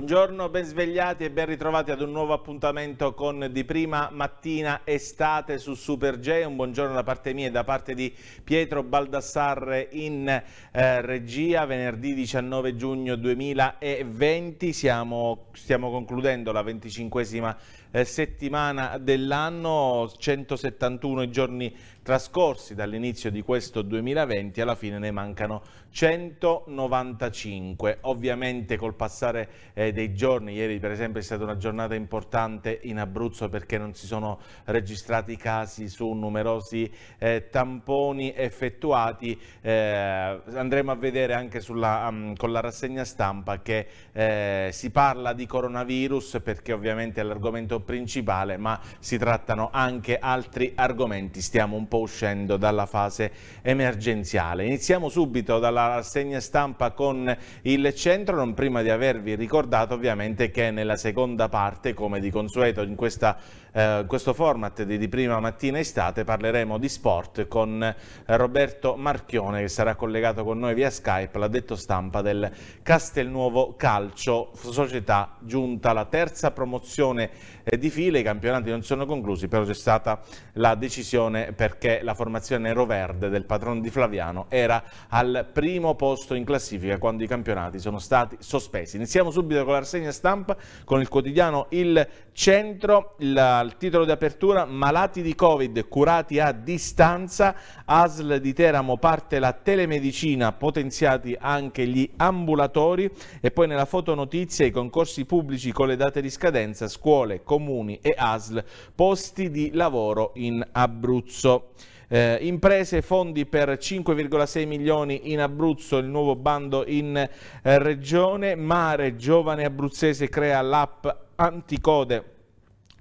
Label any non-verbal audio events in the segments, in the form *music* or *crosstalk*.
Buongiorno, ben svegliati e ben ritrovati ad un nuovo appuntamento con Di Prima Mattina Estate su Super J. Un buongiorno da parte mia e da parte di Pietro Baldassarre in eh, regia. Venerdì 19 giugno 2020 Siamo, stiamo concludendo la venticinquesima eh, settimana dell'anno, 171 i giorni trascorsi dall'inizio di questo 2020 alla fine ne mancano 195. Ovviamente col passare eh, dei giorni, ieri per esempio è stata una giornata importante in Abruzzo perché non si sono registrati casi su numerosi eh, tamponi effettuati, eh, andremo a vedere anche sulla, um, con la rassegna stampa che eh, si parla di coronavirus perché ovviamente è l'argomento principale ma si trattano anche altri argomenti, stiamo un po' uscendo dalla fase emergenziale. Iniziamo subito dalla rassegna stampa con il centro, non prima di avervi ricordato ovviamente che nella seconda parte, come di consueto in questa eh, questo format di, di prima mattina estate parleremo di sport con eh, Roberto Marchione che sarà collegato con noi via Skype, l'ha detto stampa del Castelnuovo Calcio, società giunta alla terza promozione eh, di file, i campionati non sono conclusi, però c'è stata la decisione perché la formazione neroverde del padrone di Flaviano era al primo posto in classifica quando i campionati sono stati sospesi. Iniziamo subito con la rassegna stampa, con il quotidiano Il Centro, la al titolo di apertura malati di covid curati a distanza, ASL di Teramo parte la telemedicina, potenziati anche gli ambulatori e poi nella fotonotizia i concorsi pubblici con le date di scadenza, scuole, comuni e ASL, posti di lavoro in Abruzzo. Eh, imprese, fondi per 5,6 milioni in Abruzzo, il nuovo bando in eh, regione, mare, giovane abruzzese crea l'app anticode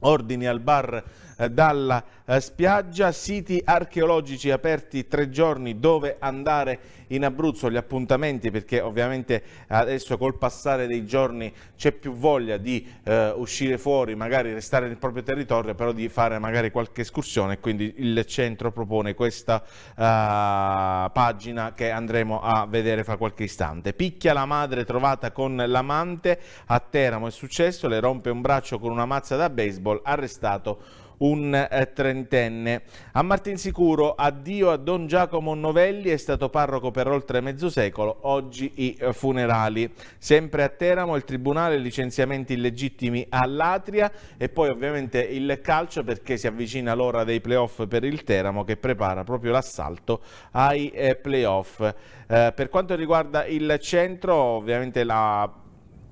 ordini al bar eh, dalla eh, spiaggia, siti archeologici aperti tre giorni dove andare in Abruzzo, gli appuntamenti perché ovviamente adesso col passare dei giorni c'è più voglia di eh, uscire fuori, magari restare nel proprio territorio, però di fare magari qualche escursione, quindi il centro propone questa eh, pagina che andremo a vedere fra qualche istante. Picchia la madre trovata con l'amante, a Teramo è successo, le rompe un braccio con una mazza da baseball, arrestato un eh, trentenne. A Martinsicuro, addio a Don Giacomo Novelli, è stato parroco per oltre mezzo secolo, oggi i eh, funerali. Sempre a Teramo il Tribunale licenziamenti illegittimi all'Atria e poi ovviamente il calcio perché si avvicina l'ora dei playoff per il Teramo che prepara proprio l'assalto ai eh, playoff. Eh, per quanto riguarda il centro, ovviamente la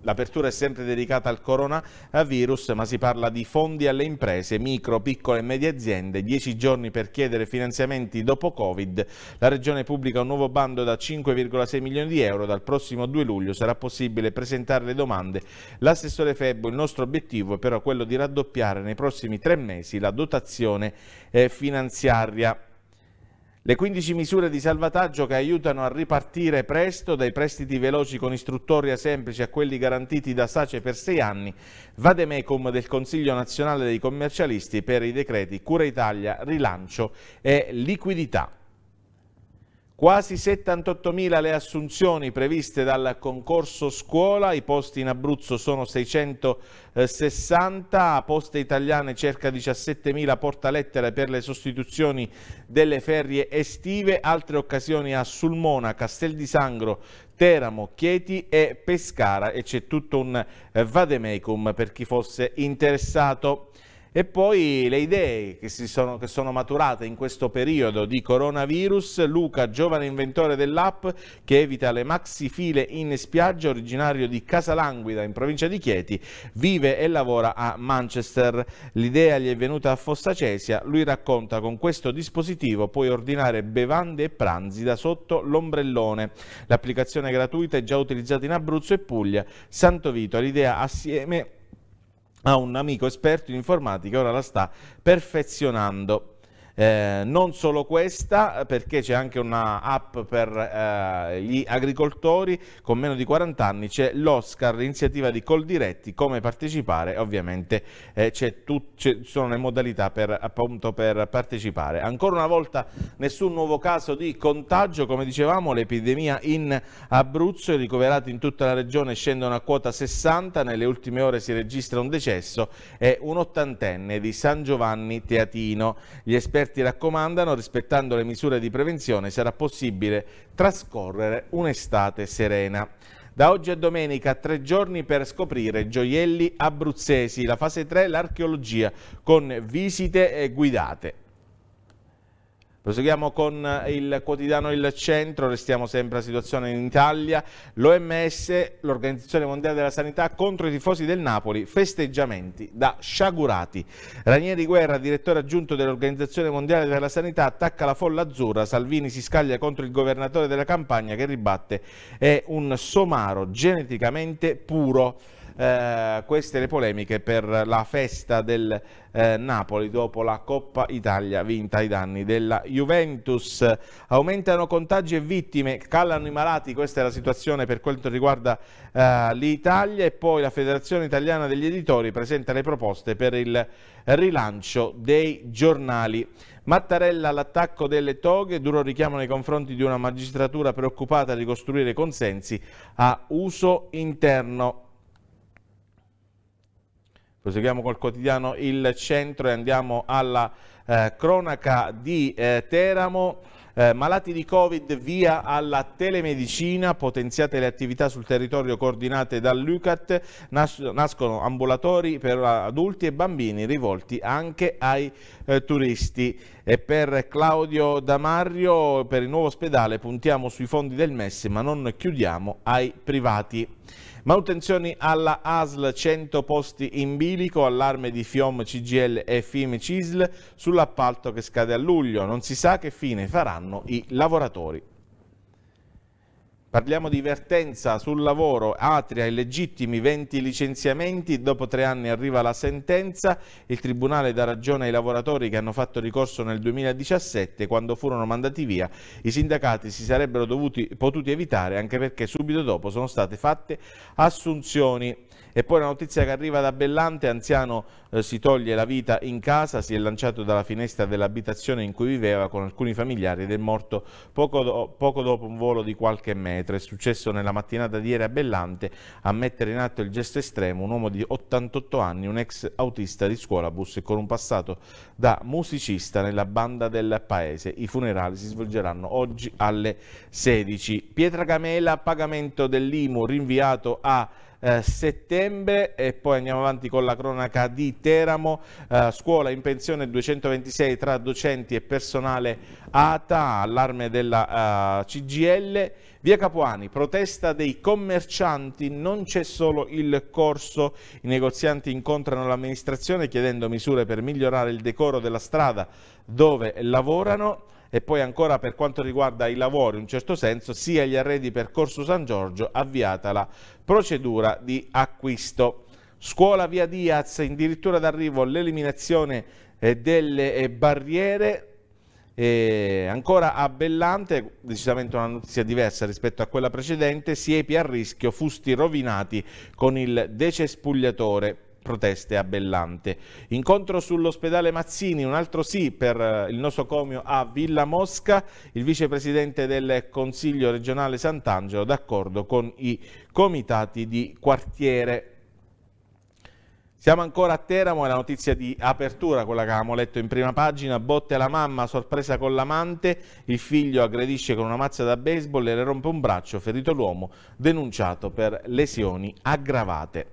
L'apertura è sempre dedicata al coronavirus, ma si parla di fondi alle imprese, micro, piccole e medie aziende, 10 giorni per chiedere finanziamenti dopo Covid. La Regione pubblica un nuovo bando da 5,6 milioni di euro, dal prossimo 2 luglio sarà possibile presentare le domande. L'assessore Febbo, il nostro obiettivo è però quello di raddoppiare nei prossimi tre mesi la dotazione eh, finanziaria le 15 misure di salvataggio che aiutano a ripartire presto dai prestiti veloci con istruttoria semplice a quelli garantiti da SACE per sei anni, vademecum del Consiglio nazionale dei commercialisti per i decreti Cura Italia, Rilancio e Liquidità. Quasi 78.000 le assunzioni previste dal concorso scuola, i posti in Abruzzo sono 660, Poste Italiane circa 17.000 portalettere per le sostituzioni delle ferie estive, altre occasioni a Sulmona, Castel di Sangro, Teramo, Chieti e Pescara e c'è tutto un eh, vademecum per chi fosse interessato. E poi le idee che sono, che, sono, maturate in questo periodo di coronavirus, Luca, giovane inventore dell'app che evita le maxi file in spiaggia, originario di Casalanguida in provincia di Chieti, vive e lavora a Manchester. L'idea gli è venuta a Fossacesia, lui racconta con questo dispositivo puoi ordinare bevande e pranzi da sotto l'ombrellone. L'applicazione gratuita è già utilizzata in Abruzzo e Puglia. Santo Vito, l'idea assieme ha un amico esperto in informatica, ora la sta perfezionando. Eh, non solo questa, perché c'è anche una app per eh, gli agricoltori con meno di 40 anni, c'è l'Oscar, l'iniziativa di Coldiretti, come partecipare, ovviamente eh, ci sono le modalità per, appunto, per partecipare. Ancora una volta nessun nuovo caso di contagio, come dicevamo l'epidemia in Abruzzo, i ricoverati in tutta la regione scendono a quota 60, nelle ultime ore si registra un decesso e un ottantenne di San Giovanni Teatino. Gli esperti esperti raccomandano, rispettando le misure di prevenzione, sarà possibile trascorrere un'estate serena. Da oggi a domenica tre giorni per scoprire gioielli abruzzesi, la fase 3, l'archeologia, con visite guidate. Proseguiamo con eh, il quotidiano Il Centro, restiamo sempre a situazione in Italia. L'OMS, l'Organizzazione Mondiale della Sanità, contro i tifosi del Napoli, festeggiamenti da sciagurati. Ranieri Guerra, direttore aggiunto dell'Organizzazione Mondiale della Sanità, attacca la folla azzurra. Salvini si scaglia contro il governatore della campagna che ribatte è un somaro geneticamente puro eh, queste le polemiche per la festa del eh, Napoli dopo la Coppa Italia vinta ai danni della Juventus. Aumentano contagi e vittime, calano i malati, questa è la situazione per quanto riguarda eh, l'Italia e poi la Federazione Italiana degli Editori presenta le proposte per il rilancio dei giornali. Mattarella all'attacco delle toghe, duro richiamo nei confronti di una magistratura preoccupata di costruire consensi a uso interno. Proseguiamo col quotidiano Il Centro e andiamo alla eh, cronaca di eh, Teramo. Eh, malati di Covid via alla telemedicina, potenziate le attività sul territorio coordinate dall'UCAT, nas nascono ambulatori per adulti e bambini rivolti anche ai eh, turisti. E per Claudio Damario, per il nuovo ospedale puntiamo sui fondi del MES ma non chiudiamo ai privati. Manutenzioni alla ASL, 100 posti in bilico, allarme di FIOM, CGL e FIM CISL sull'appalto che scade a luglio. Non si sa che fine faranno i lavoratori. Parliamo di vertenza sul lavoro, Atria illegittimi 20 licenziamenti, dopo tre anni arriva la sentenza, il Tribunale dà ragione ai lavoratori che hanno fatto ricorso nel 2017 quando furono mandati via, i sindacati si sarebbero dovuti, potuti evitare anche perché subito dopo sono state fatte assunzioni e poi la notizia che arriva da Bellante, anziano eh, si toglie la vita in casa, si è lanciato dalla finestra dell'abitazione in cui viveva con alcuni familiari ed è morto poco, do poco dopo un volo di qualche metro. È successo nella mattinata di ieri a Bellante a mettere in atto il gesto estremo un uomo di 88 anni, un ex autista di scuola bus e con un passato da musicista nella banda del paese. I funerali si svolgeranno oggi alle 16. Pietra Camela, pagamento dell'IMU rinviato a eh, settembre e poi andiamo avanti con la cronaca di Teramo, eh, scuola in pensione 226 tra docenti e personale ATA, allarme della eh, CGL, via Capuani, protesta dei commercianti, non c'è solo il corso, i negozianti incontrano l'amministrazione chiedendo misure per migliorare il decoro della strada dove lavorano e poi ancora per quanto riguarda i lavori in certo senso sia gli arredi per Corso San Giorgio avviata la procedura di acquisto. Scuola via Diaz, addirittura d'arrivo l'eliminazione eh, delle eh, barriere e eh, ancora a Bellante, decisamente una notizia diversa rispetto a quella precedente, siepi a rischio, fusti rovinati con il decespugliatore proteste a Bellante. Incontro sull'ospedale Mazzini, un altro sì per eh, il nosocomio a Villa Mosca, il vicepresidente del Consiglio regionale Sant'Angelo d'accordo con i comitati di quartiere. Siamo ancora a Teramo, è la notizia di apertura, quella che avevamo letto in prima pagina, botte alla mamma, sorpresa con l'amante, il figlio aggredisce con una mazza da baseball e le rompe un braccio, ferito l'uomo, denunciato per lesioni aggravate.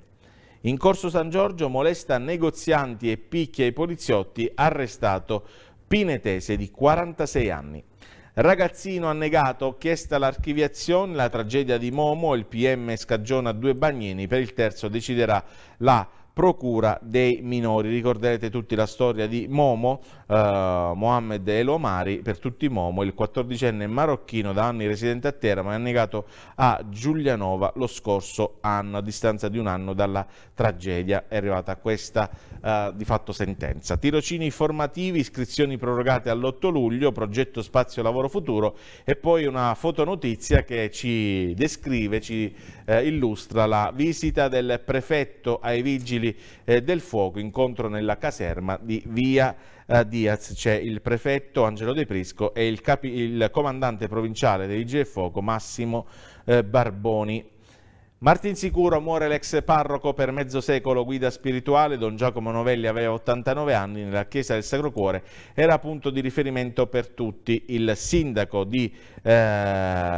In corso San Giorgio molesta negozianti e picchia i poliziotti, arrestato Pinetese di 46 anni. Ragazzino annegato, chiesta l'archiviazione, la tragedia di Momo, il PM scagiona due bagnini, per il terzo deciderà la procura dei minori. Ricorderete tutti la storia di Momo, eh, Mohamed El Omari, per tutti Momo, il 14enne marocchino da anni residente a Teramo, ma è annegato a Giulianova lo scorso anno, a distanza di un anno dalla tragedia. È arrivata questa eh, di fatto sentenza. Tirocini formativi, iscrizioni prorogate all'8 luglio, progetto Spazio Lavoro Futuro e poi una fotonotizia che ci descrive, ci eh, illustra la visita del prefetto ai vigili eh, del fuoco, incontro nella caserma di Via eh, Diaz. C'è il prefetto Angelo De Prisco e il, il comandante provinciale dei vigili del fuoco Massimo eh, Barboni. Martin Sicuro muore l'ex parroco per mezzo secolo guida spirituale, Don Giacomo Novelli aveva 89 anni, nella chiesa del Sacro Cuore era punto di riferimento per tutti. Il sindaco di eh,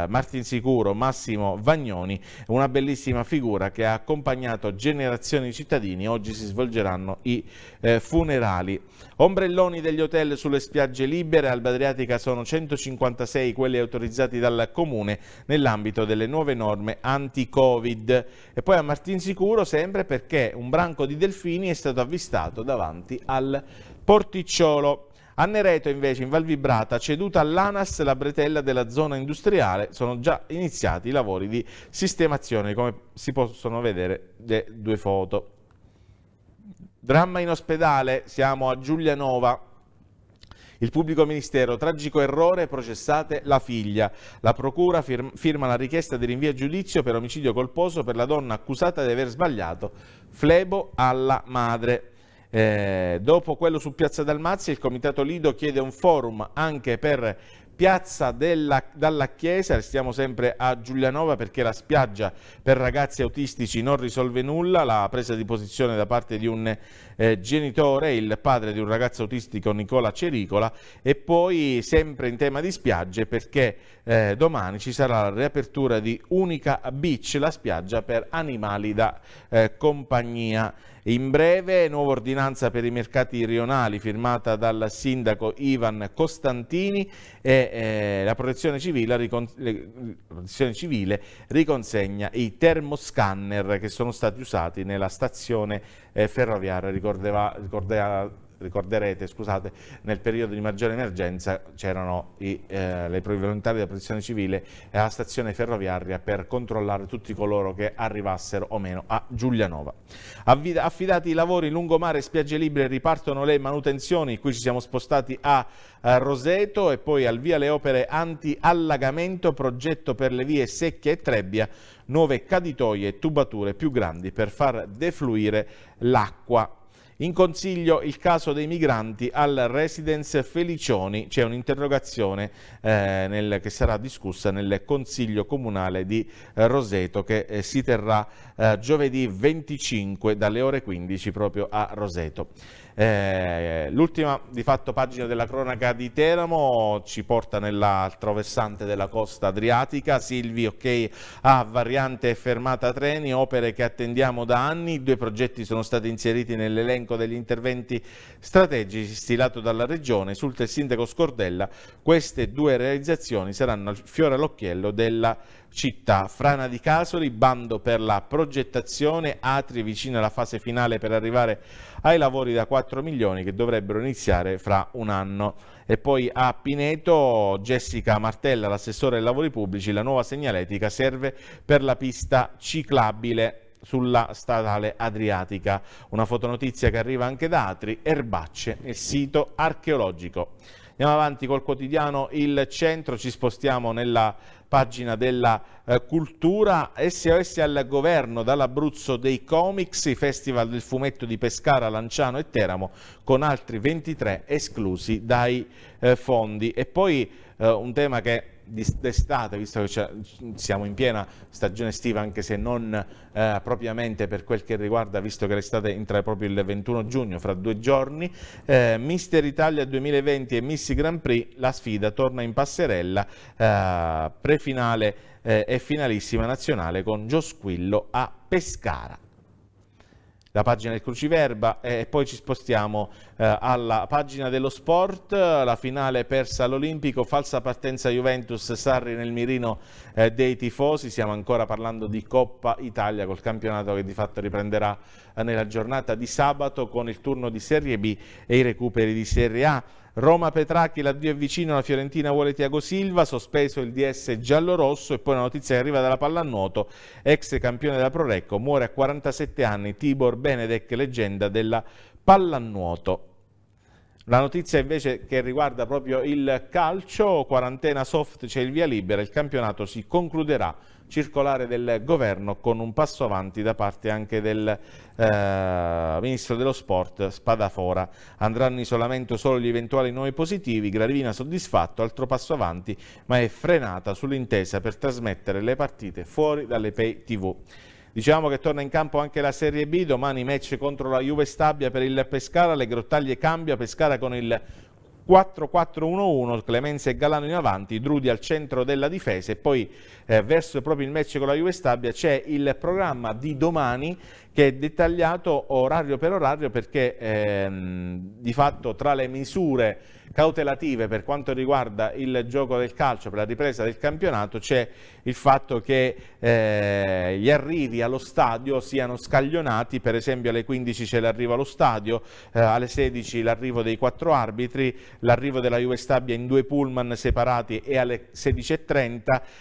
Martin Sicuro, Massimo Vagnoni, una bellissima figura che ha accompagnato generazioni di cittadini, oggi si svolgeranno i eh, funerali. Ombrelloni degli hotel sulle spiagge libere, Alba Adriatica sono 156 quelli autorizzati dal Comune nell'ambito delle nuove norme anti-Covid Covid e poi a Martinsicuro sempre perché un branco di delfini è stato avvistato davanti al porticciolo. A Nereto invece in Val Vibrata, ceduta all'ANAS la bretella della zona industriale, sono già iniziati i lavori di sistemazione come si possono vedere le due foto. Dramma in ospedale, siamo a Giulianova, il pubblico ministero, tragico errore, processate la figlia. La procura firma la richiesta di rinvio a giudizio per omicidio colposo per la donna accusata di aver sbagliato flebo alla madre. Eh, dopo quello su Piazza Dalmazia, il comitato Lido chiede un forum anche per Piazza della, dalla Chiesa, restiamo sempre a Giulianova perché la spiaggia per ragazzi autistici non risolve nulla, la presa di posizione da parte di un eh, genitore, il padre di un ragazzo autistico Nicola Cericola e poi sempre in tema di spiagge perché eh, domani ci sarà la riapertura di Unica Beach, la spiaggia per animali da eh, compagnia in breve, nuova ordinanza per i mercati rionali firmata dal sindaco Ivan Costantini e eh, la, protezione civile, ricon protezione civile riconsegna i termoscanner che sono stati usati nella stazione eh, ferroviaria, ricordava, ricordava ricorderete, scusate, nel periodo di maggiore emergenza c'erano eh, le volontari della protezione civile e la stazione ferroviaria per controllare tutti coloro che arrivassero o meno a Giulianova. affidati i lavori lungomare e spiagge libere ripartono le manutenzioni, qui ci siamo spostati a, a Roseto e poi al via le opere anti-allagamento, progetto per le vie Secchia e Trebbia, nuove caditoie e tubature più grandi per far defluire l'acqua in consiglio il caso dei migranti al Residence Felicioni, c'è un'interrogazione eh, che sarà discussa nel Consiglio Comunale di eh, Roseto che eh, si terrà eh, giovedì 25 dalle ore 15 proprio a Roseto. Eh, l'ultima di fatto pagina della cronaca di Teramo ci porta nell'altro versante della costa adriatica, Silvi ok a variante fermata treni, opere che attendiamo da anni, i due progetti sono stati inseriti nell'elenco degli interventi strategici stilato dalla Regione, sul sindaco Scordella queste due realizzazioni saranno il fiore all'occhiello della Regione città. Frana di Casoli, bando per la progettazione, Atri vicino alla fase finale per arrivare ai lavori da 4 milioni che dovrebbero iniziare fra un anno. E poi a Pineto, Jessica Martella, l'assessore ai lavori pubblici, la nuova segnaletica serve per la pista ciclabile sulla statale adriatica. Una fotonotizia che arriva anche da Atri, Erbacce, il sito archeologico. Andiamo avanti col quotidiano Il Centro, ci spostiamo nella pagina della eh, cultura, SOS al governo dall'Abruzzo dei comics, i festival del fumetto di Pescara, Lanciano e Teramo con altri 23 esclusi dai eh, fondi. E poi eh, un tema che d'estate, visto che siamo in piena stagione estiva, anche se non eh, propriamente per quel che riguarda, visto che l'estate entra proprio il 21 giugno, fra due giorni, eh, Mister Italia 2020 e Missy Grand Prix, la sfida torna in passerella, eh, prefinale eh, e finalissima nazionale con Giosquillo a Pescara la pagina del cruciverba e poi ci spostiamo eh, alla pagina dello sport, la finale persa all'Olimpico, falsa partenza Juventus, Sarri nel mirino eh, dei tifosi, stiamo ancora parlando di Coppa Italia col campionato che di fatto riprenderà eh, nella giornata di sabato con il turno di Serie B e i recuperi di Serie A. Roma Petracchi, l'addio è vicino, la Fiorentina vuole Tiago Silva, sospeso il DS giallo-rosso e poi la notizia che arriva dalla pallanuoto, ex campione della Prorecco, muore a 47 anni Tibor Benedek, leggenda della pallanuoto. La notizia invece che riguarda proprio il calcio, quarantena soft c'è il via libera, il campionato si concluderà circolare del governo con un passo avanti da parte anche del eh, ministro dello sport Spadafora. Andranno in isolamento solo gli eventuali nuovi positivi, Gravina soddisfatto, altro passo avanti, ma è frenata sull'intesa per trasmettere le partite fuori dalle pay tv. Diciamo che torna in campo anche la Serie B, domani match contro la Juve Stabia per il Pescara, le grottaglie cambia, Pescara con il 4-4-1-1, Clemenza e Galano in avanti, Drudi al centro della difesa e poi eh, verso proprio il match con la Juve Stabia c'è il programma di domani che è dettagliato orario per orario perché ehm, di fatto tra le misure cautelative per quanto riguarda il gioco del calcio per la ripresa del campionato c'è il fatto che eh, gli arrivi allo stadio siano scaglionati, per esempio alle 15 c'è l'arrivo allo stadio, eh, alle 16 l'arrivo dei quattro arbitri, l'arrivo della Juve Stabia in due pullman separati e alle 16.30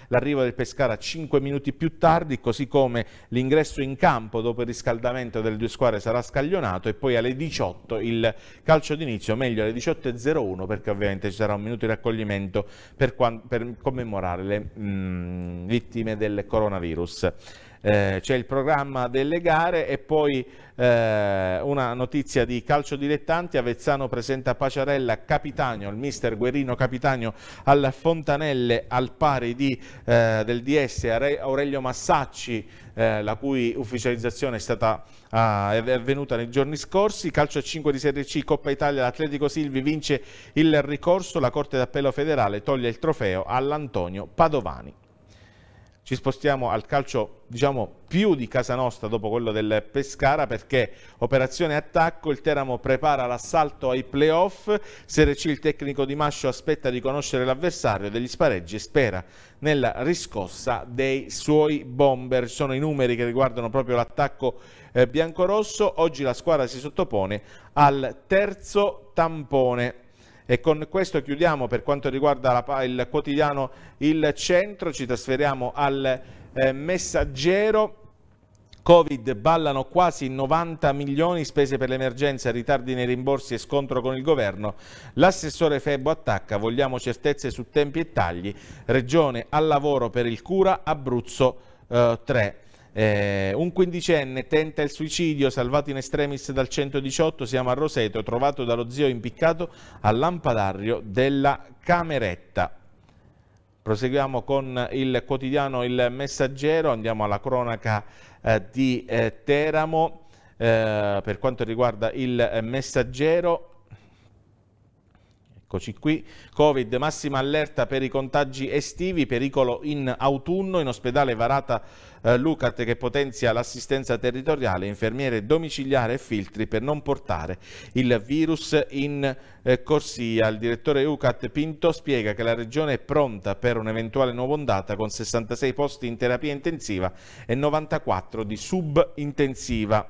l'arrivo del Pescara 5 minuti più tardi, così come l'ingresso in campo dopo il riscaldamento delle due squadre sarà scaglionato e poi alle 18 il calcio d'inizio, meglio alle 18.01 perché ovviamente ci sarà un minuto di raccoglimento per, per commemorare le... Mm, vittime del coronavirus. Eh, c'è il programma delle gare e poi eh, una notizia di calcio dilettanti, Avezzano presenta Paciarella Capitagno, il mister Guerrino Capitagno al Fontanelle al pari di, eh, del DS Aurelio Massacci eh, la cui ufficializzazione è, stata, ah, è avvenuta nei giorni scorsi, calcio a 5 di Serie C, Coppa Italia, l'Atletico Silvi vince il ricorso, la Corte d'Appello federale toglie il trofeo all'Antonio Padovani ci spostiamo al calcio diciamo più di casa nostra dopo quello del Pescara perché operazione attacco il Teramo prepara l'assalto ai playoff Serie C il tecnico Di Mascio aspetta di conoscere l'avversario degli spareggi e spera nella riscossa dei suoi bomber sono i numeri che riguardano proprio l'attacco eh, biancorosso oggi la squadra si sottopone al terzo tampone e con questo chiudiamo per quanto riguarda la, il quotidiano Il Centro, ci trasferiamo al eh, Messaggero. Covid ballano quasi 90 milioni spese per l'emergenza, ritardi nei rimborsi e scontro con il governo. L'assessore Febo attacca, vogliamo certezze su tempi e tagli. Regione al lavoro per il cura Abruzzo eh, 3. Eh, un quindicenne tenta il suicidio, salvato in estremis dal 118, siamo a Roseto, trovato dallo zio impiccato al lampadario della cameretta. Proseguiamo con il quotidiano Il Messaggero, andiamo alla cronaca eh, di eh, Teramo. Eh, per quanto riguarda il messaggero, Eccoci qui, Covid, massima allerta per i contagi estivi, pericolo in autunno, in ospedale varata eh, Lucat che potenzia l'assistenza territoriale, infermiere domiciliare e filtri per non portare il virus in eh, corsia. Il direttore Ucat Pinto spiega che la regione è pronta per un'eventuale nuova ondata con 66 posti in terapia intensiva e 94 di subintensiva.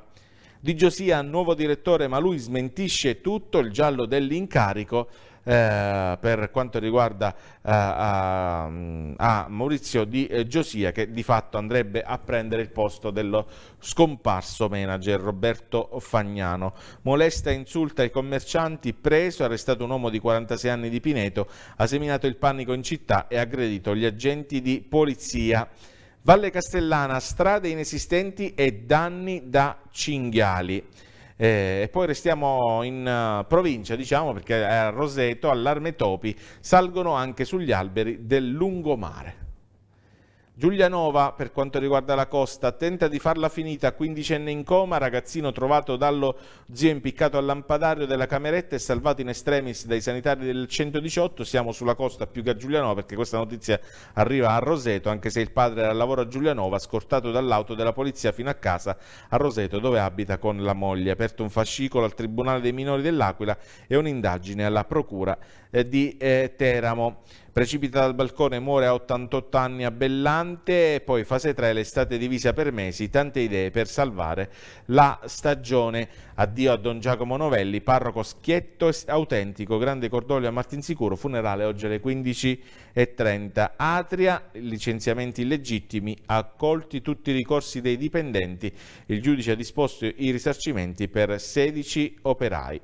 Di Giosia, nuovo direttore, ma lui smentisce tutto il giallo dell'incarico eh, per quanto riguarda eh, a, a, Maurizio Di eh, Giosia che di fatto andrebbe a prendere il posto dello scomparso manager Roberto Fagnano. Molesta e insulta i commercianti, preso, arrestato un uomo di 46 anni di Pineto, ha seminato il panico in città e aggredito gli agenti di polizia. Valle Castellana, strade inesistenti e danni da cinghiali. Eh, e poi restiamo in uh, provincia, diciamo, perché a Roseto, all'Armetopi, salgono anche sugli alberi del lungomare. Giulianova, per quanto riguarda la costa, tenta di farla finita, quindicenne in coma, ragazzino trovato dallo zio impiccato al lampadario della cameretta e salvato in estremis dai sanitari del 118, siamo sulla costa più che a Giulianova perché questa notizia arriva a Roseto, anche se il padre era al lavoro a Giulianova, scortato dall'auto della polizia fino a casa a Roseto dove abita con la moglie, aperto un fascicolo al Tribunale dei Minori dell'Aquila e un'indagine alla Procura eh, di eh, Teramo precipita dal balcone, muore a 88 anni a Bellante, poi fase 3, l'estate divisa per mesi, tante idee per salvare la stagione. Addio a Don Giacomo Novelli, parroco schietto e autentico, grande cordoglio a Martinsicuro, funerale oggi alle 15.30. Atria, licenziamenti illegittimi, accolti tutti i ricorsi dei dipendenti, il giudice ha disposto i risarcimenti per 16 operai.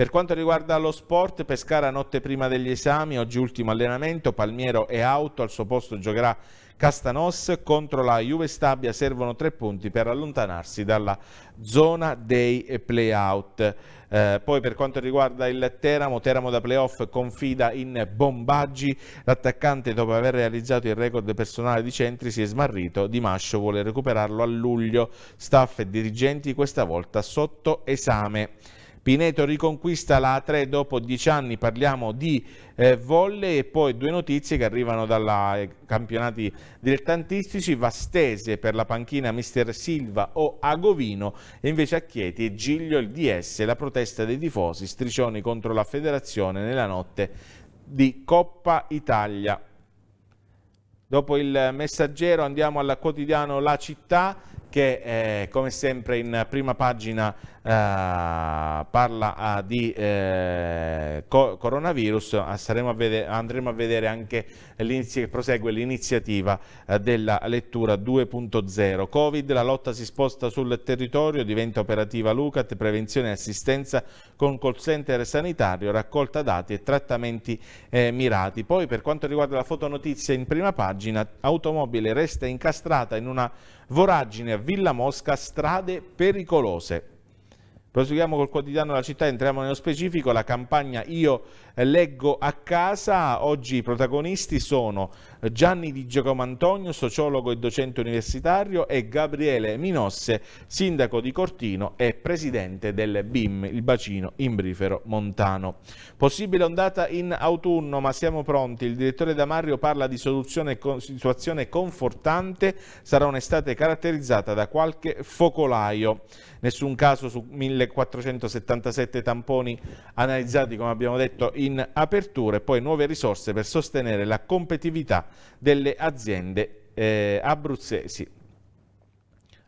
Per quanto riguarda lo sport, Pescara notte prima degli esami, oggi ultimo allenamento, Palmiero è Auto, al suo posto giocherà Castanos contro la Juve Stabia, servono tre punti per allontanarsi dalla zona dei playout. Eh, poi per quanto riguarda il Teramo, Teramo da playoff confida in Bombaggi, l'attaccante dopo aver realizzato il record personale di centri si è smarrito, Di Mascio vuole recuperarlo a luglio, staff e dirigenti questa volta sotto esame. Pineto riconquista la A3 dopo dieci anni, parliamo di eh, volle e poi due notizie che arrivano dai eh, campionati dilettantistici, Vastese per la panchina Mister Silva o Agovino e invece a Chieti e Giglio il DS, la protesta dei tifosi, striscioni contro la federazione nella notte di Coppa Italia. Dopo il messaggero andiamo al quotidiano La Città che eh, come sempre in prima pagina eh, parla ah, eh, di co coronavirus, ah, a andremo a vedere anche l'inizio prosegue l'iniziativa eh, della lettura 2.0. Covid, la lotta si sposta sul territorio, diventa operativa Lucat, prevenzione e assistenza con call center sanitario, raccolta dati e trattamenti eh, mirati. Poi per quanto riguarda la fotonotizia in prima pagina, automobile resta incastrata in una voragine a Villa Mosca, strade pericolose. Proseguiamo col quotidiano della Città, entriamo nello specifico, la campagna Io Leggo a casa, oggi i protagonisti sono Gianni Di Giacomo Antonio, sociologo e docente universitario, e Gabriele Minosse, sindaco di Cortino e presidente del BIM, il bacino imbrifero montano. Possibile ondata in autunno, ma siamo pronti. Il direttore Damario parla di soluzione situazione confortante, sarà un'estate caratterizzata da qualche focolaio. Nessun caso su 1477 tamponi analizzati, come abbiamo detto, in apertura e poi nuove risorse per sostenere la competitività delle aziende eh, abruzzesi.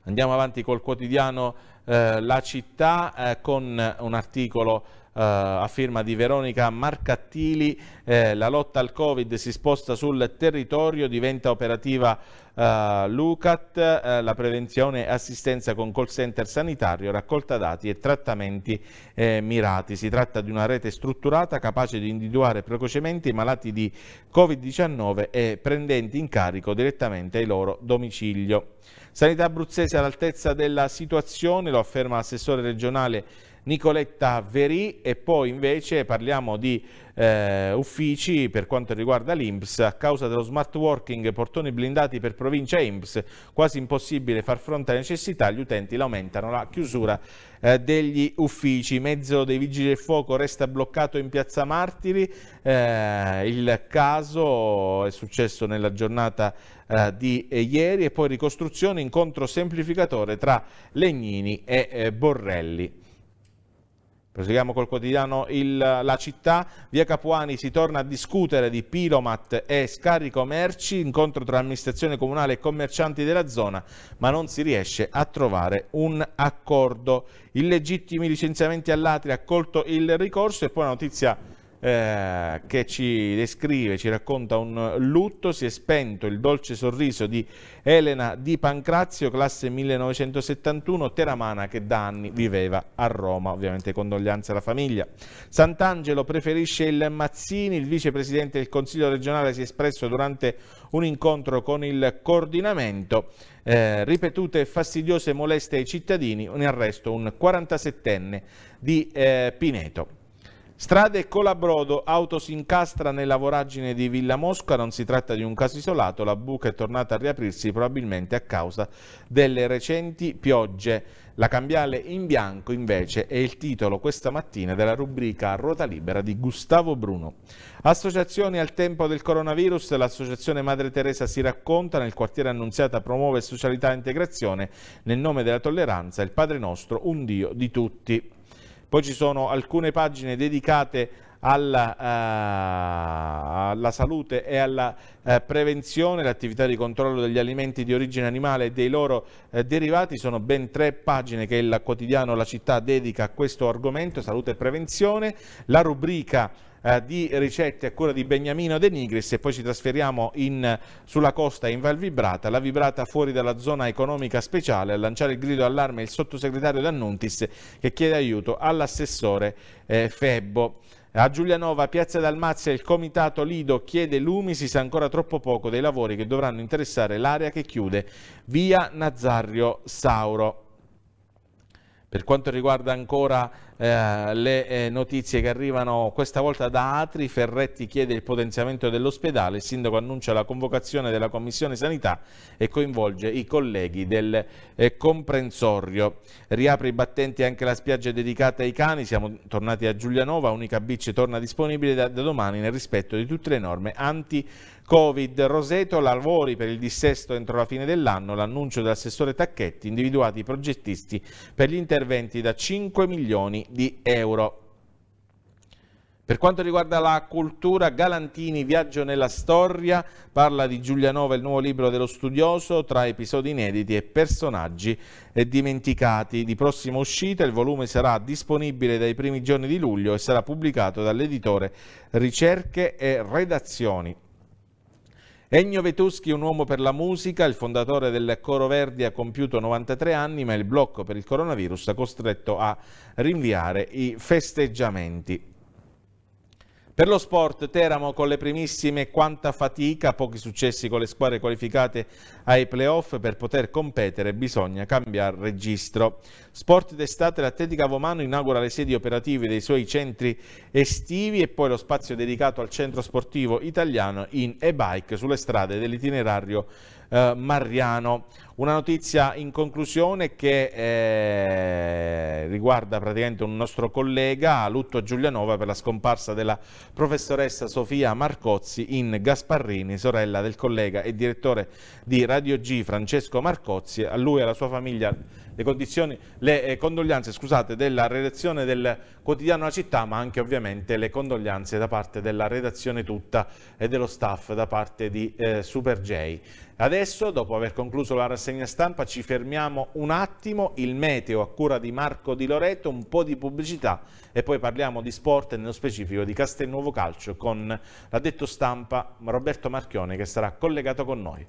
Andiamo avanti col quotidiano eh, La Città eh, con un articolo eh, a firma di Veronica Marcattili, eh, la lotta al Covid si sposta sul territorio, diventa operativa eh, Lucat, eh, la prevenzione e assistenza con call center sanitario, raccolta dati e trattamenti eh, mirati. Si tratta di una rete strutturata capace di individuare precocemente i malati di Covid-19 e prendenti in carico direttamente ai loro domicilio. Sanità abruzzese all'altezza della situazione, lo afferma l'assessore regionale Nicoletta Veri e poi invece parliamo di eh, uffici per quanto riguarda l'Inps a causa dello smart working portoni blindati per provincia INPS quasi impossibile far fronte alle necessità gli utenti lamentano la chiusura eh, degli uffici mezzo dei vigili del fuoco resta bloccato in piazza Martiri eh, il caso è successo nella giornata eh, di eh, ieri e poi ricostruzione incontro semplificatore tra Legnini e eh, Borrelli Proseguiamo col quotidiano il, La Città, via Capuani si torna a discutere di Pilomat e Scarico Merci, incontro tra amministrazione comunale e commercianti della zona, ma non si riesce a trovare un accordo. Illegittimi licenziamenti all'Atria, accolto il ricorso e poi la notizia eh, che ci descrive, ci racconta un lutto, si è spento il dolce sorriso di Elena Di Pancrazio, classe 1971, teramana che da anni viveva a Roma, ovviamente condoglianze alla famiglia. Sant'Angelo preferisce il Mazzini, il vicepresidente del Consiglio regionale si è espresso durante un incontro con il coordinamento, eh, ripetute fastidiose moleste ai cittadini, in arresto un 47enne di eh, Pineto. Strade Colabrodo, auto si incastra nella voragine di Villa Mosca, non si tratta di un caso isolato, la buca è tornata a riaprirsi probabilmente a causa delle recenti piogge. La cambiale in bianco invece è il titolo questa mattina della rubrica Ruota Libera di Gustavo Bruno. Associazioni al tempo del coronavirus, l'associazione Madre Teresa si racconta, nel quartiere annunziata promuove socialità e integrazione, nel nome della tolleranza, il Padre nostro, un Dio di tutti poi ci sono alcune pagine dedicate alla, uh, alla salute e alla uh, prevenzione, l'attività di controllo degli alimenti di origine animale e dei loro uh, derivati, sono ben tre pagine che il quotidiano La Città dedica a questo argomento, salute e prevenzione, la rubrica eh, di ricette a cura di Beniamino De Nigris e poi ci trasferiamo in, sulla costa in Val Vibrata, la Vibrata fuori dalla zona economica speciale, a lanciare il grido allarme il sottosegretario D'Annuntis che chiede aiuto all'assessore eh, Febbo. A Giulianova, Piazza Dalmazia, il comitato Lido chiede lumi, si sa ancora troppo poco dei lavori che dovranno interessare l'area che chiude via Nazzario Sauro. Per quanto riguarda ancora eh, le eh, notizie che arrivano questa volta da Atri, Ferretti chiede il potenziamento dell'ospedale, il sindaco annuncia la convocazione della Commissione Sanità e coinvolge i colleghi del eh, comprensorio. Riapre i battenti anche la spiaggia dedicata ai cani, siamo tornati a Giulianova, Unica Beach torna disponibile da, da domani nel rispetto di tutte le norme anti Covid, Roseto, lavori per il dissesto entro la fine dell'anno, l'annuncio dell'assessore Tacchetti, individuati i progettisti per gli interventi da 5 milioni di euro. Per quanto riguarda la cultura, Galantini, Viaggio nella storia, parla di Giulianova, il nuovo libro dello studioso, tra episodi inediti e personaggi dimenticati. Di prossima uscita il volume sarà disponibile dai primi giorni di luglio e sarà pubblicato dall'editore Ricerche e Redazioni. Ennio Vetuschi, un uomo per la musica, il fondatore del Coro Verdi ha compiuto 93 anni, ma il blocco per il coronavirus ha costretto a rinviare i festeggiamenti. Per lo sport Teramo con le primissime quanta fatica, pochi successi con le squadre qualificate ai playoff, per poter competere bisogna cambiare registro. Sport d'estate l'Atletica Vomano inaugura le sedi operative dei suoi centri estivi e poi lo spazio dedicato al centro sportivo italiano in e-bike sulle strade dell'itinerario eh, Mariano. Una notizia in conclusione che eh, riguarda praticamente un nostro collega, lutto a Giulianova per la scomparsa della professoressa Sofia Marcozzi in Gasparrini, sorella del collega e direttore di Radio G Francesco Marcozzi. A lui e alla sua famiglia le, le eh, condoglianze scusate, della redazione del quotidiano La Città, ma anche ovviamente le condoglianze da parte della redazione tutta e dello staff da parte di eh, Super J. Adesso, dopo aver concluso la rassegna stampa, ci fermiamo un attimo, il meteo a cura di Marco Di Loreto, un po' di pubblicità e poi parliamo di sport e nello specifico di Castelnuovo Calcio con l'addetto stampa Roberto Marchione che sarà collegato con noi.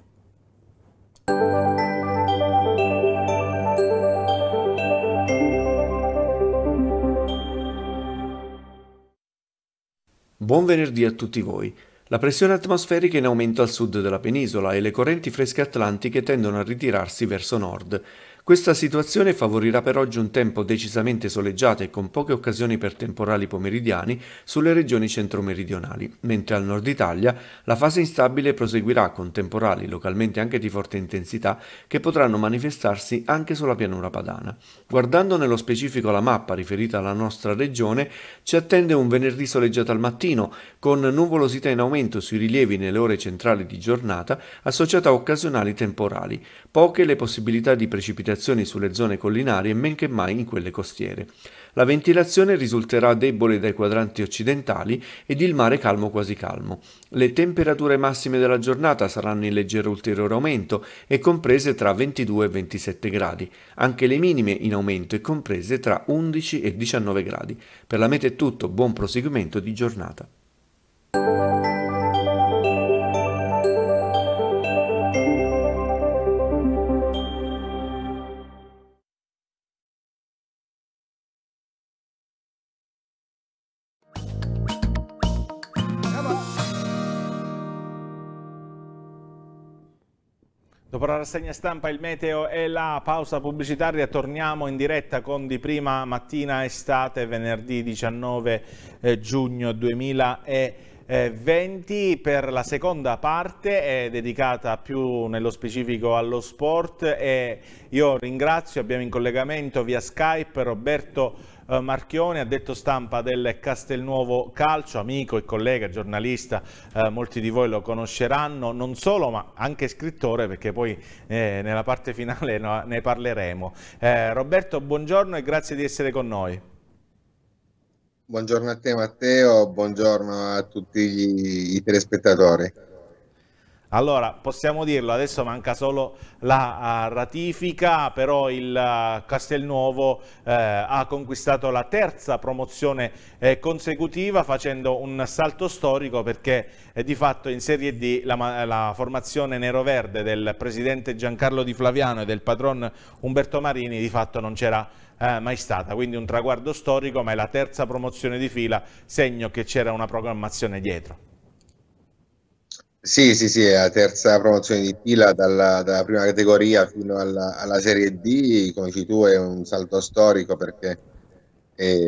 Buon venerdì a tutti voi. La pressione atmosferica è in aumento al sud della penisola e le correnti fresche atlantiche tendono a ritirarsi verso nord. Questa situazione favorirà per oggi un tempo decisamente soleggiato e con poche occasioni per temporali pomeridiani sulle regioni centro-meridionali, mentre al nord Italia la fase instabile proseguirà con temporali localmente anche di forte intensità che potranno manifestarsi anche sulla pianura padana. Guardando nello specifico la mappa riferita alla nostra regione, ci attende un venerdì soleggiato al mattino con nuvolosità in aumento sui rilievi nelle ore centrali di giornata associata a occasionali temporali, poche le possibilità di precipitazione precipitazioni sulle zone collinari e men che mai in quelle costiere. La ventilazione risulterà debole dai quadranti occidentali ed il mare calmo quasi calmo. Le temperature massime della giornata saranno in leggero ulteriore aumento e comprese tra 22 e 27 gradi, anche le minime in aumento e comprese tra 11 e 19 gradi. Per la meta è tutto, buon proseguimento di giornata. Dopo la rassegna stampa il meteo e la pausa pubblicitaria torniamo in diretta con di prima mattina estate venerdì 19 eh, giugno 2020 per la seconda parte è dedicata più nello specifico allo sport e io ringrazio, abbiamo in collegamento via Skype Roberto eh, Marchione, addetto stampa del Castelnuovo Calcio, amico e collega, giornalista, eh, molti di voi lo conosceranno, non solo ma anche scrittore perché poi eh, nella parte finale no, ne parleremo. Eh, Roberto, buongiorno e grazie di essere con noi. Buongiorno a te Matteo, buongiorno a tutti gli, i telespettatori. Allora, possiamo dirlo, adesso manca solo la eh, ratifica, però il eh, Castelnuovo eh, ha conquistato la terza promozione eh, consecutiva facendo un salto storico perché eh, di fatto in Serie D la, la formazione nero-verde del presidente Giancarlo Di Flaviano e del padron Umberto Marini di fatto non c'era eh, mai stata, quindi un traguardo storico ma è la terza promozione di fila, segno che c'era una programmazione dietro. Sì, sì, sì, è la terza promozione di fila dalla, dalla prima categoria fino alla, alla, Serie D, come dici tu è un salto storico perché è,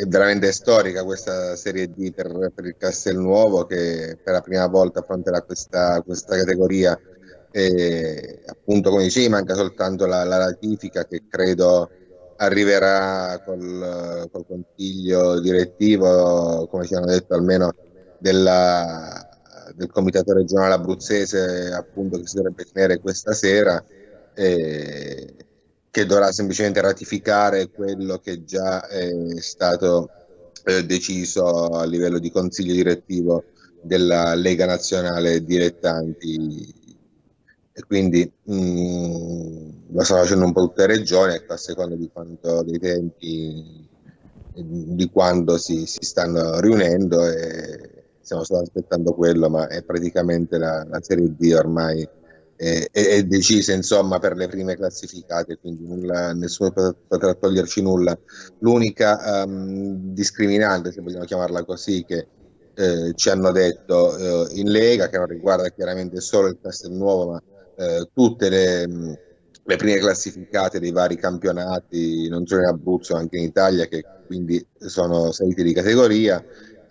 è veramente storica questa Serie D per, per, il Castelnuovo che per la prima volta affronterà questa, questa categoria. E, appunto come dicevi manca soltanto la, la ratifica che credo arriverà col, col consiglio direttivo, come ci hanno detto almeno, della del Comitato regionale abruzzese appunto che si dovrebbe tenere questa sera eh, che dovrà semplicemente ratificare quello che già è stato eh, deciso a livello di consiglio direttivo della Lega Nazionale Direttanti. e quindi mh, mm, lo sta facendo un po' tutte le regioni ecco, a seconda di quanto dei tempi di quando si, si stanno riunendo e stiamo solo aspettando quello, ma è praticamente la, la Serie D ormai è, è, è, decisa insomma per le prime classificate, quindi nulla, nessuno potrà toglierci nulla. L'unica um, discriminante, se vogliamo chiamarla così, che eh, ci hanno detto eh, in Lega, che non riguarda chiaramente solo il Castelnuovo, ma eh, tutte le, le, prime classificate dei vari campionati, non solo in Abruzzo, ma anche in Italia, che quindi sono saliti di categoria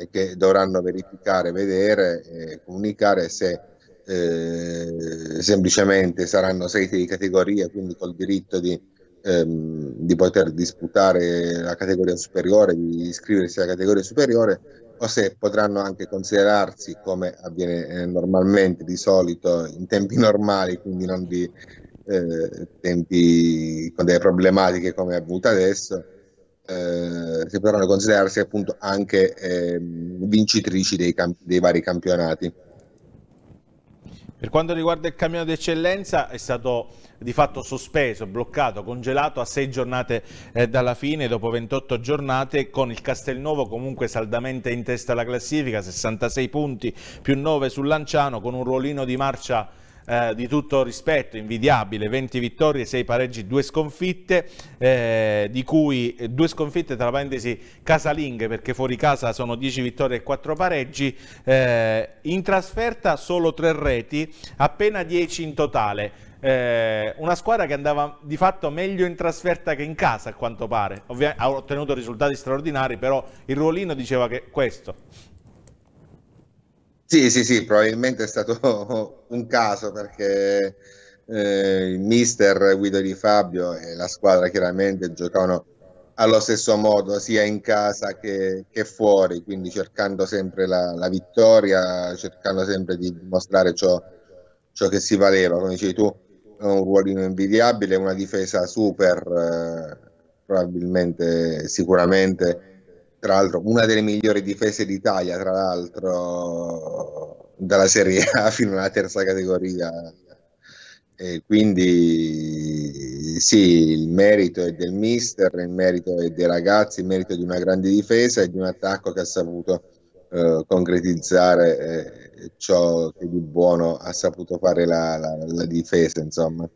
e che dovranno verificare, vedere e comunicare se eh, semplicemente saranno sette di categoria, quindi col diritto di, ehm, di, poter disputare la categoria superiore, di iscriversi alla categoria superiore, o se potranno anche considerarsi, come avviene eh, normalmente di solito in tempi *laughs* normali, quindi non di eh, tempi con delle problematiche come è avvenuto adesso, eh, che potranno considerarsi appunto anche eh, vincitrici dei, dei vari campionati. Per quanto riguarda il cammino d'eccellenza è stato di fatto sospeso, bloccato, congelato a sei giornate eh, dalla fine, dopo 28 giornate, con il Castelnuovo comunque saldamente in testa alla classifica, 66 punti più 9 sul Lanciano, con un ruolino di marcia eh, di tutto rispetto, invidiabile, 20 vittorie, 6 pareggi, 2 sconfitte, eh, di cui 2 eh, sconfitte tra parentesi casalinghe perché fuori casa sono 10 vittorie e 4 pareggi, eh, in trasferta solo 3 reti, appena 10 in totale. Eh, una squadra che andava di fatto meglio in trasferta che in casa a quanto pare Ovvia ha ottenuto risultati straordinari però il ruolino diceva che questo sì, sì, sì, probabilmente è stato *laughs* un caso perché eh, il mister Guido Di Fabio e la squadra chiaramente giocavano allo stesso modo sia in casa che, che fuori, quindi cercando sempre la, la, vittoria, cercando sempre di dimostrare ciò, ciò, che si valeva. Come dicevi tu, un ruolino invidiabile, una difesa super, eh, probabilmente, sicuramente tra l'altro una delle migliori difese d'Italia, tra l'altro dalla Serie A *laughs* fino alla terza categoria. E quindi sì, il merito è del mister, il merito è dei ragazzi, il merito è di una grande difesa e di un attacco che ha saputo eh, concretizzare eh, ciò che di buono ha saputo fare la, la, la difesa, insomma.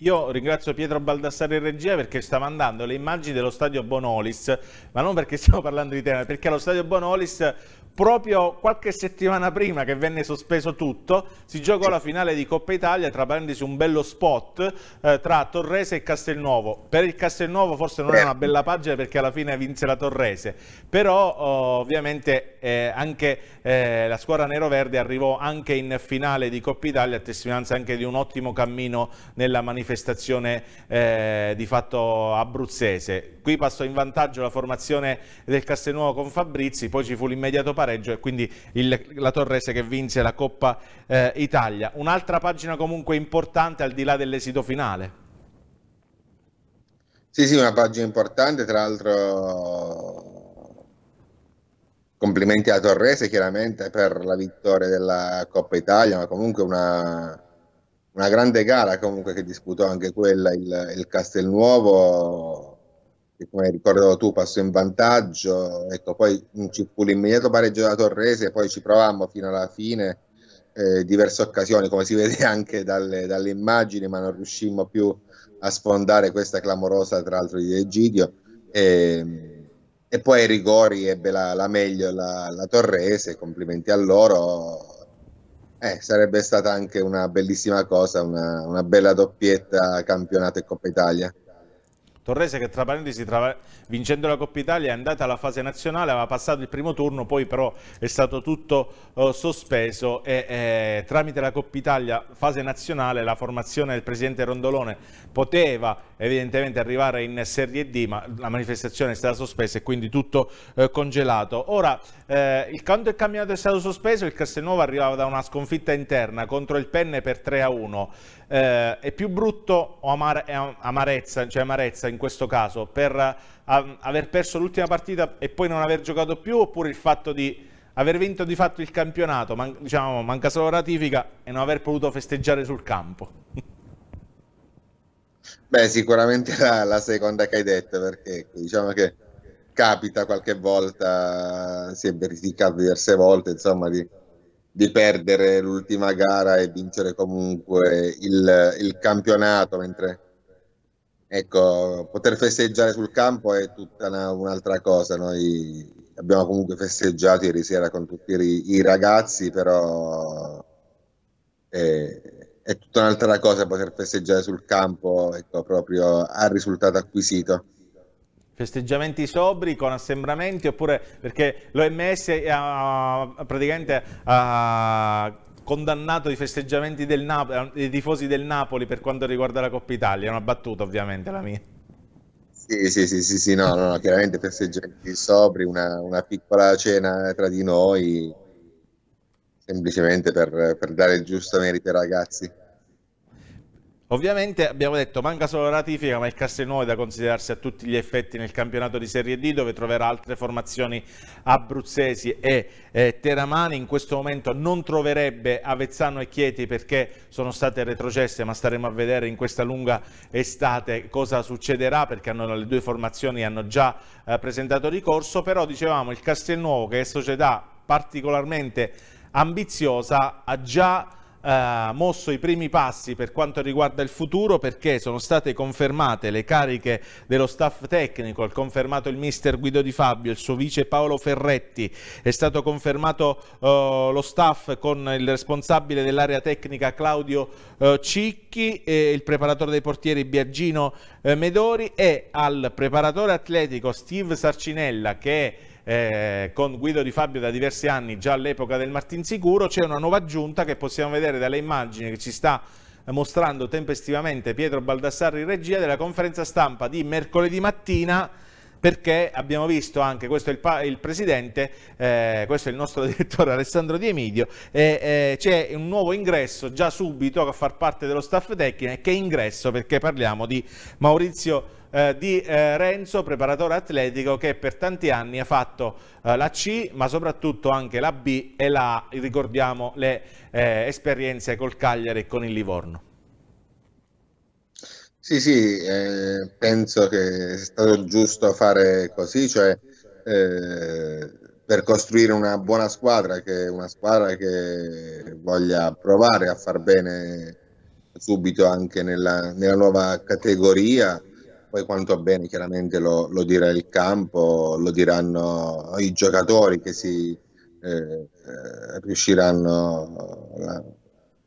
Io ringrazio Pietro Baldassare in regia perché sta mandando le immagini dello stadio Bonolis, ma non perché *laughs* stiamo parlando di tema, perché allo stadio Bonolis proprio qualche settimana prima che venne sospeso tutto, si giocò la finale di Coppa Italia, tra parentesi un bello spot eh, tra Torrese e Castelnuovo. Per il Castelnuovo forse non è una bella pagina perché alla fine vinse la Torrese, però oh, ovviamente eh, anche eh, la squadra nero-verde arrivò anche in finale di Coppa Italia, a testimonianza anche di un ottimo cammino nella manifestazione manifestazione eh, di fatto abruzzese. Qui passò in vantaggio la formazione del Castelnuovo con Fabrizi, poi ci fu l'immediato pareggio e quindi il, la Torrese che vinse la Coppa eh, Italia. Un'altra pagina comunque importante al di là dell'esito finale. Sì, sì, una pagina importante, tra l'altro complimenti a Torrese chiaramente per la vittoria della Coppa Italia, ma comunque una, una grande gara comunque che disputò anche quella il, il Castelnuovo che come ricordavo tu passò in vantaggio ecco poi ci fu l'immediato pareggio da Torrese poi ci provammo fino alla fine eh, diverse occasioni come si vede anche dalle, dalle, immagini ma non riuscimmo più a sfondare questa clamorosa tra l'altro di Egidio e, ehm, e poi ai rigori ebbe la, la meglio la, la Torrese complimenti a loro eh, sarebbe stata anche una bellissima cosa, una, una bella doppietta campionato e Coppa Italia. Torrese che tra parentesi tra... vincendo la Coppa Italia è andata alla fase nazionale, aveva passato il primo turno, poi però è stato tutto uh, sospeso e eh, tramite la Coppa Italia fase nazionale la formazione del presidente Rondolone poteva evidentemente arrivare in Serie D ma la manifestazione è stata sospesa e quindi tutto eh, congelato. Ora eh, il canto e camminato è stato sospeso, il Castelnuovo arrivava da una sconfitta interna contro il Penne per 3 a 1 eh, è più brutto o amare, eh, amarezza, cioè amarezza in questo caso, per eh, a, aver perso l'ultima partita e poi non aver giocato più, oppure il fatto di aver vinto di fatto il campionato, man, diciamo, manca solo ratifica e non aver potuto festeggiare sul campo? *laughs* Beh, sicuramente la, la seconda che hai detto, perché diciamo che capita qualche volta, si è verificato diverse volte, insomma, di di perdere l'ultima gara e vincere comunque il, il campionato, mentre ecco, poter festeggiare sul campo è tutta una, un'altra cosa. Noi abbiamo comunque festeggiato ieri sera con tutti i, i ragazzi, però è, eh, è, tutta un'altra cosa poter festeggiare sul campo, ecco, proprio al risultato acquisito festeggiamenti sobri con assembramenti oppure perché l'OMS ha praticamente ha condannato i festeggiamenti del Napoli, eh, dei tifosi del Napoli per quanto riguarda la Coppa Italia, una battuta ovviamente la mia. Sì, sì, sì, sì, sì no, no, no, chiaramente festeggiamenti sobri, una, una, piccola cena tra di noi, semplicemente per, per dare il giusto merito ai ragazzi. Ovviamente abbiamo detto manca solo la ratifica ma il Castelnuovo è da considerarsi a tutti gli effetti nel campionato di Serie D dove troverà altre formazioni abruzzesi e eh, teramani, in questo momento non troverebbe Avezzano e Chieti perché sono state retrocesse ma staremo a vedere in questa lunga estate cosa succederà perché hanno, le due formazioni hanno già eh, presentato ricorso però dicevamo il Castelnuovo che è società particolarmente ambiziosa ha già eh, mosso i primi passi per quanto riguarda il futuro perché sono state confermate le cariche dello staff tecnico, ha confermato il mister Guido Di Fabio, il suo vice Paolo Ferretti, è stato confermato eh, lo staff con il responsabile dell'area tecnica Claudio eh, Cicchi, il preparatore dei portieri Biagino eh, Medori e al preparatore atletico Steve Sarcinella che è eh, con Guido Di Fabio da diversi anni, già all'epoca del Martinsicuro, c'è una nuova giunta che possiamo vedere dalle immagini che ci sta mostrando tempestivamente Pietro Baldassarri in regia della conferenza stampa di mercoledì mattina perché abbiamo visto anche, questo è il, il presidente, eh, questo è il nostro *laughs* direttore Alessandro Di Emidio, eh, eh, c'è un nuovo ingresso già subito a far parte dello staff tecnico e che ingresso perché parliamo di Maurizio eh, di eh, Renzo, preparatore atletico che per tanti anni ha fatto eh, la C ma soprattutto anche la B e la A, ricordiamo le esperienze col Cagliari e con il Livorno. Sì, sì, eh, penso che è stato giusto fare così, cioè eh, per costruire una buona squadra, che è una squadra che voglia provare a far bene subito anche nella, nella nuova categoria, poi quanto bene chiaramente lo, lo, dirà il campo, lo diranno i giocatori che si eh, eh riusciranno... La,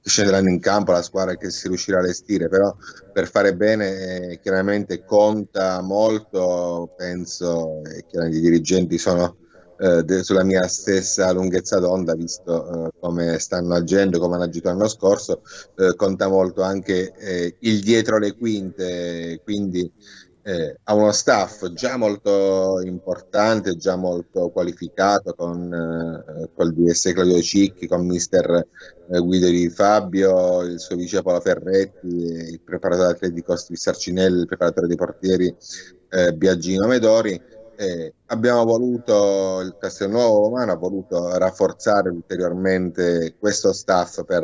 scenderanno in campo la squadra che si riuscirà a vestire, però per fare bene eh, chiaramente conta molto, penso, eh, che i dirigenti sono eh, sulla mia stessa lunghezza d'onda, visto eh, come stanno agendo, come hanno agito l'anno scorso, eh, conta molto anche eh, il dietro le quinte, quindi eh, ha uno staff già molto importante, già molto qualificato con eh, DS Claudio Cicchi, con mister eh, Guido Di Fabio, il suo vice Paolo Ferretti, il preparatore atletico Steve Sarcinelli, il preparatore dei portieri eh, Biagino Medori. abbiamo voluto, il Castelnuovo Romano ha voluto rafforzare ulteriormente questo staff per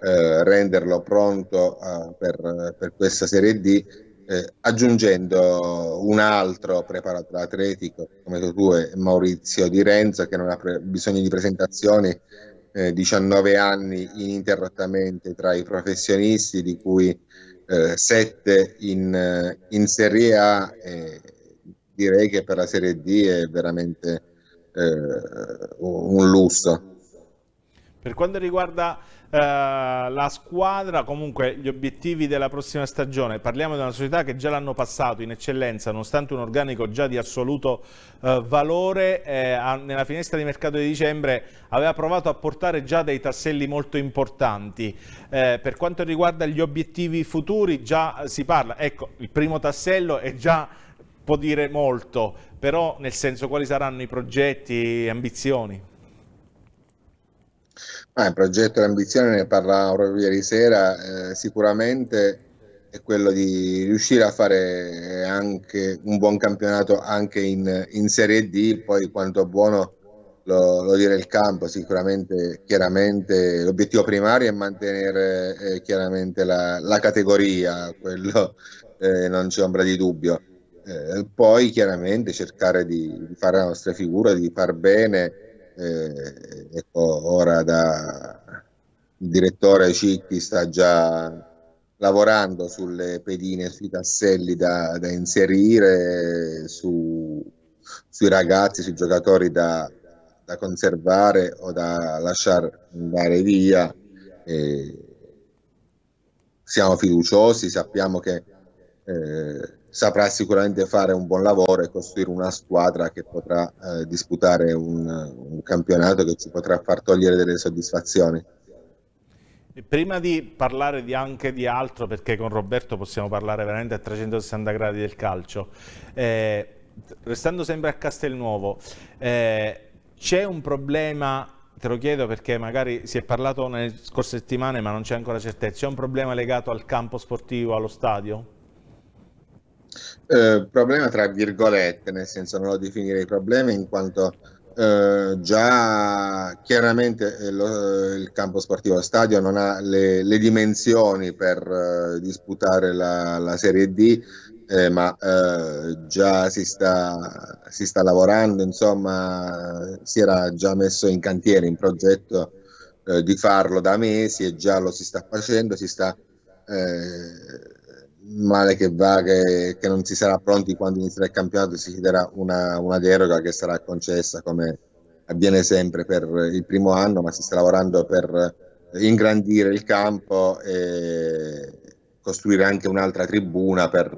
eh, renderlo pronto eh, per, per questa Serie D eh, aggiungendo un altro preparatore atletico come tu e Maurizio Di Renzo che non ha pre- bisogno di presentazioni, eh, 19 anni ininterrottamente tra i professionisti di cui eh, 7 in, eh, in, Serie A e direi che per la Serie D è veramente eh, un lusso. Per quanto riguarda eh, la squadra, comunque gli obiettivi della prossima stagione, parliamo di una società che già l'hanno passato in eccellenza, nonostante un organico già di assoluto eh, valore, eh, nella finestra di mercato di dicembre aveva provato a portare già dei tasselli molto importanti. Eh, per quanto riguarda gli obiettivi futuri già si parla, ecco il primo tassello è già può dire molto, però nel senso quali saranno i progetti, e ambizioni? Ah, il progetto e l'ambizione, ne parlavamo proprio ieri sera, eh, sicuramente è quello di riuscire a fare anche un buon campionato anche in, in Serie D, poi quanto buono lo, lo dire il campo, sicuramente chiaramente l'obiettivo primario è mantenere eh, chiaramente la, la, categoria, quello eh, non c'è ombra di dubbio. Eh, poi chiaramente cercare di, di fare la nostra figura, di far bene eh, ecco, ora da, il direttore Cicchi sta già lavorando sulle pedine, sui tasselli da, da inserire, su, sui ragazzi, sui giocatori da, da conservare o da lasciare andare via. Eh, siamo fiduciosi, sappiamo che eh, saprà sicuramente fare un buon lavoro e costruire una squadra che potrà eh, disputare un, un, campionato che ci potrà far togliere delle soddisfazioni. prima di parlare di anche di altro, perché con Roberto possiamo parlare veramente a 360 gradi del calcio, eh, restando sempre a Castelnuovo, eh, c'è un problema te lo chiedo perché magari si è parlato nelle scorse settimane ma non c'è ancora certezza, c'è un problema legato al campo sportivo, allo stadio? Eh, problema tra virgolette, nel senso non lo definirei problema in quanto eh, già chiaramente eh, lo, eh, il campo sportivo stadio non ha le, le dimensioni per eh, disputare la, la, Serie D, ma già si sta, si sta, lavorando, insomma si era già messo in cantiere, in progetto di farlo da mesi e già lo si sta facendo, si sta... Eh, male che va che, che, non si sarà pronti quando inizierà il campionato si chiederà una, una, deroga che sarà concessa come avviene sempre per il primo anno ma si sta lavorando per ingrandire il campo e costruire anche un'altra tribuna per,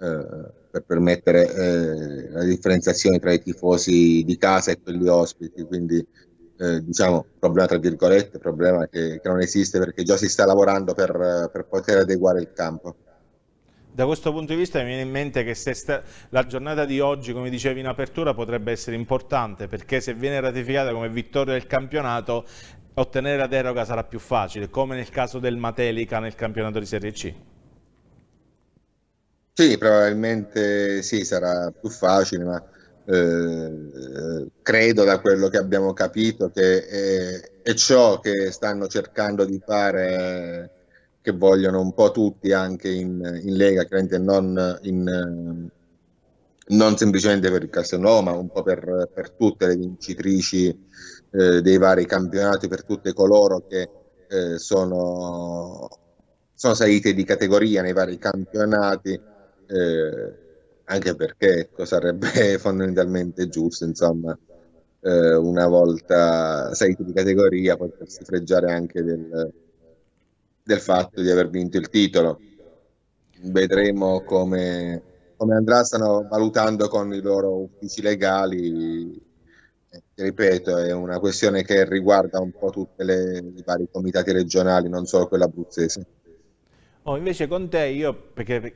eh, per permettere eh, la differenziazione tra i tifosi di casa e quelli ospiti quindi eh, diciamo problema tra virgolette problema che, che, non esiste perché già si sta lavorando per, per poter adeguare il campo da questo punto di vista mi viene in mente che la giornata di oggi, come dicevi in apertura, potrebbe essere importante perché se viene ratificata come vittoria del campionato ottenere la deroga sarà più facile, come nel caso del Matelica nel campionato di Serie C. Sì, probabilmente sì, sarà più facile, ma eh, credo da quello che abbiamo capito che è, è ciò che stanno cercando di fare che vogliono un po' tutti anche in, in Lega, chiaramente non, in, non, semplicemente per il Castellano, ma un po' per, per tutte le vincitrici eh, dei vari campionati, per tutte coloro che eh, sono, sono salite di categoria nei vari campionati. Eh, anche perché ecco, sarebbe *laughs* fondamentalmente giusto, insomma, eh, una volta salite di categoria potersi freggiare anche del, del fatto di aver vinto il titolo. Vedremo come, come andrà, stanno valutando con i loro uffici legali. Eh, ripeto, è una questione che riguarda un po' tutti i vari comitati regionali, non solo quello abruzzese. Oh, invece con te io, perché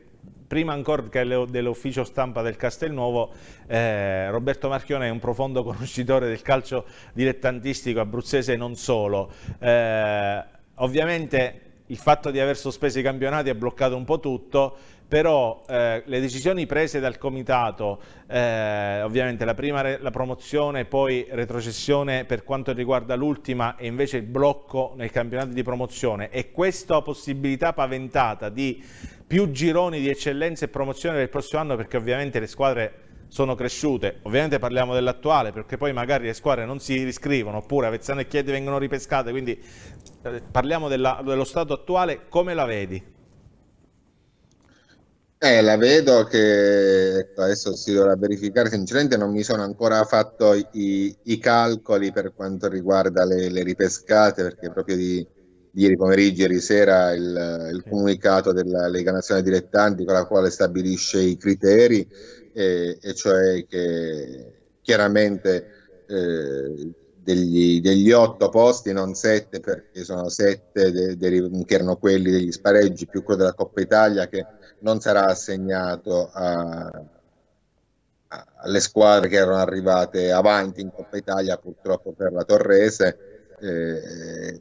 prima ancora che dell'ufficio stampa del Castelnuovo, eh, Roberto Marchione è un profondo conoscitore del calcio dilettantistico abruzzese e non solo. Eh, ovviamente il fatto di aver sospeso i campionati ha bloccato un po' tutto, però eh, le decisioni prese dal comitato, eh, ovviamente la prima la promozione, poi retrocessione per quanto riguarda l'ultima e invece il blocco nel campionato di promozione e questa possibilità paventata di più gironi di eccellenza e promozione del prossimo anno perché ovviamente le squadre sono cresciute, ovviamente parliamo dell'attuale perché poi magari le squadre non si riscrivono oppure Avezzano e Chieti vengono ripescate, quindi eh, parliamo della, dello stato attuale, come la vedi? Eh, la vedo che ecco, adesso si dovrà verificare, sinceramente non mi sono ancora fatto i, i calcoli per quanto riguarda le, le ripescate perché proprio di ieri pomeriggio, ieri sera, il, il comunicato della Lega Nazionale Dilettanti con la quale stabilisce i criteri e, e cioè che chiaramente eh, degli, degli, otto posti, non sette perché sono sette de, de, che erano quelli degli spareggi più quello della Coppa Italia che non sarà assegnato a, a, alle squadre che erano arrivate avanti in Coppa Italia purtroppo per la Torrese. Eh, eh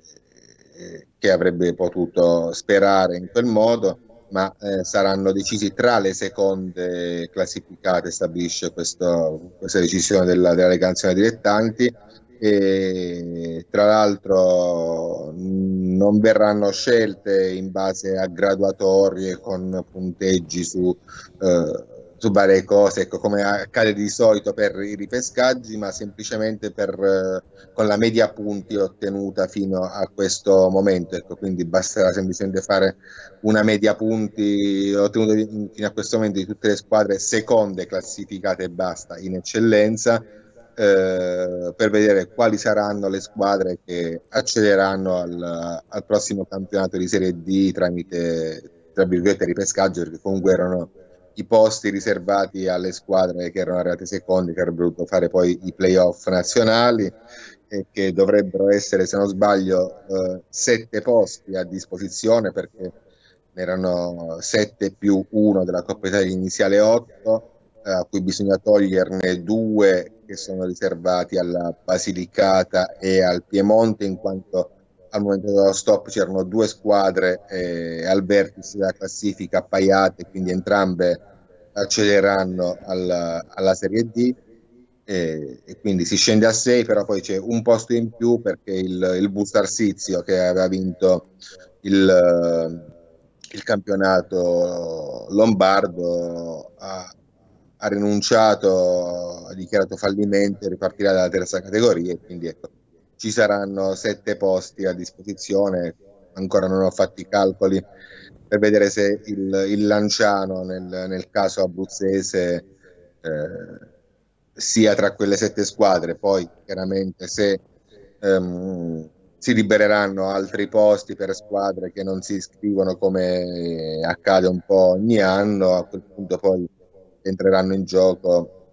che avrebbe potuto sperare in quel modo ma eh, saranno decisi tra le seconde classificate, stabilisce questo, questa decisione della, della recanzione dilettanti. E, tra l'altro non verranno scelte in base a graduatorie con punteggi su eh, rubare cose, ecco, come accade di solito per i ripescaggi, ma semplicemente per, eh, con la media punti ottenuta fino a questo momento. Ecco, quindi basterà semplicemente fare una media punti ottenuta fino a questo momento di tutte le squadre seconde classificate e basta in eccellenza. Eh, per vedere quali saranno le squadre che accederanno al, al prossimo campionato di Serie D tramite tra virgolette ripescaggio perché comunque erano i posti riservati alle squadre che erano arrivate secondi, che avrebbero dovuto fare poi i playoff nazionali e che dovrebbero essere, se non sbaglio, eh, sette posti a disposizione perché ne erano sette più uno della Coppa Italia iniziale 8, eh, a cui bisogna toglierne due che sono riservati alla Basilicata e al Piemonte in quanto al momento dello stop c'erano due squadre eh, al vertice della classifica appaiate, quindi entrambe accederanno alla, alla Serie D e, e, quindi si scende a 6 però poi c'è un posto in più perché il, il Bus Arsizio che aveva vinto il, il campionato lombardo ha, ha, rinunciato, ha dichiarato fallimento e ripartirà dalla terza categoria quindi ecco ci saranno sette posti a disposizione, ancora non ho fatto i calcoli per vedere se il, il Lanciano nel, nel, caso abruzzese eh, sia tra quelle sette squadre, poi chiaramente se ehm, si libereranno altri posti per squadre che non si iscrivono come accade un po' ogni anno, a quel punto poi entreranno in gioco